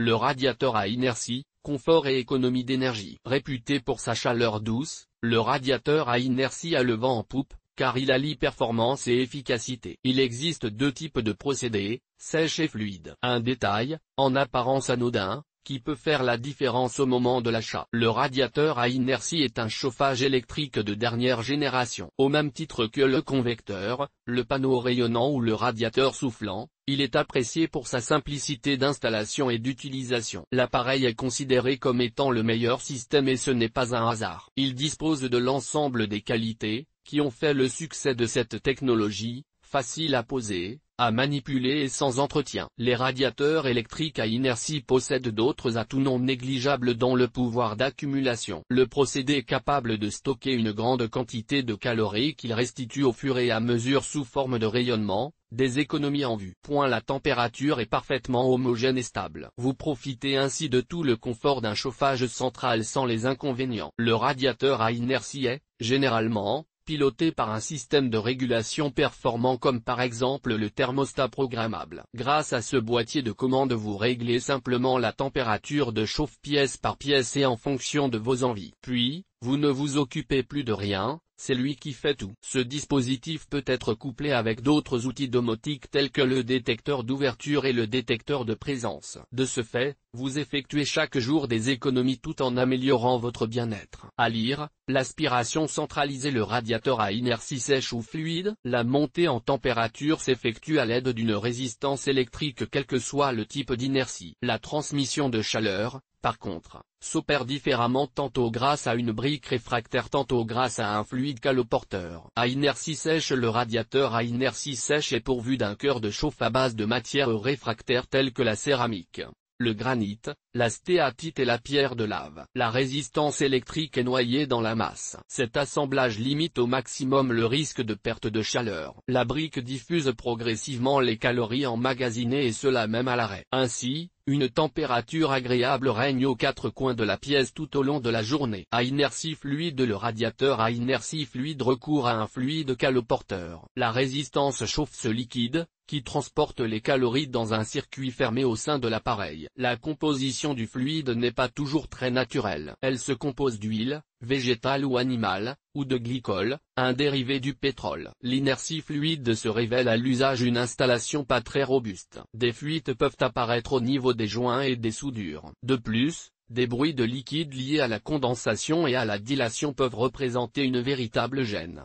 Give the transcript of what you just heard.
le radiateur à inertie, confort et économie d'énergie. Réputé pour sa chaleur douce, le radiateur à inertie a le vent en poupe, car il allie performance et efficacité. Il existe deux types de procédés, sèche et fluide. Un détail, en apparence anodin, qui peut faire la différence au moment de l'achat. Le radiateur à inertie est un chauffage électrique de dernière génération. Au même titre que le convecteur, le panneau rayonnant ou le radiateur soufflant, il est apprécié pour sa simplicité d'installation et d'utilisation. L'appareil est considéré comme étant le meilleur système et ce n'est pas un hasard. Il dispose de l'ensemble des qualités, qui ont fait le succès de cette technologie, facile à poser, à manipuler et sans entretien. Les radiateurs électriques à inertie possèdent d'autres atouts non négligeables dont le pouvoir d'accumulation. Le procédé est capable de stocker une grande quantité de calories qu'il restitue au fur et à mesure sous forme de rayonnement, des économies en vue. Point la température est parfaitement homogène et stable. Vous profitez ainsi de tout le confort d'un chauffage central sans les inconvénients. Le radiateur à inertie est, généralement, piloté par un système de régulation performant comme par exemple le thermostat programmable. Grâce à ce boîtier de commande vous réglez simplement la température de chauffe pièce par pièce et en fonction de vos envies. Puis, vous ne vous occupez plus de rien, c'est lui qui fait tout. Ce dispositif peut être couplé avec d'autres outils domotiques tels que le détecteur d'ouverture et le détecteur de présence. De ce fait, vous effectuez chaque jour des économies tout en améliorant votre bien-être. À lire, L'aspiration centralisée le radiateur à inertie sèche ou fluide, la montée en température s'effectue à l'aide d'une résistance électrique quel que soit le type d'inertie. La transmission de chaleur, par contre, s'opère différemment tantôt grâce à une brique réfractaire tantôt grâce à un fluide caloporteur. À inertie sèche le radiateur à inertie sèche est pourvu d'un cœur de chauffe à base de matières réfractaires telles que la céramique. Le granit, la stéatite et la pierre de lave. La résistance électrique est noyée dans la masse. Cet assemblage limite au maximum le risque de perte de chaleur. La brique diffuse progressivement les calories emmagasinées et cela même à l'arrêt. Ainsi, une température agréable règne aux quatre coins de la pièce tout au long de la journée. À inertie fluide Le radiateur à inertie fluide recourt à un fluide caloporteur. La résistance chauffe ce liquide, qui transporte les calories dans un circuit fermé au sein de l'appareil. La composition du fluide n'est pas toujours très naturelle. Elle se compose d'huile, végétal ou animal, ou de glycol, un dérivé du pétrole. L'inertie fluide se révèle à l'usage une installation pas très robuste. Des fuites peuvent apparaître au niveau des joints et des soudures. De plus, des bruits de liquide liés à la condensation et à la dilation peuvent représenter une véritable gêne.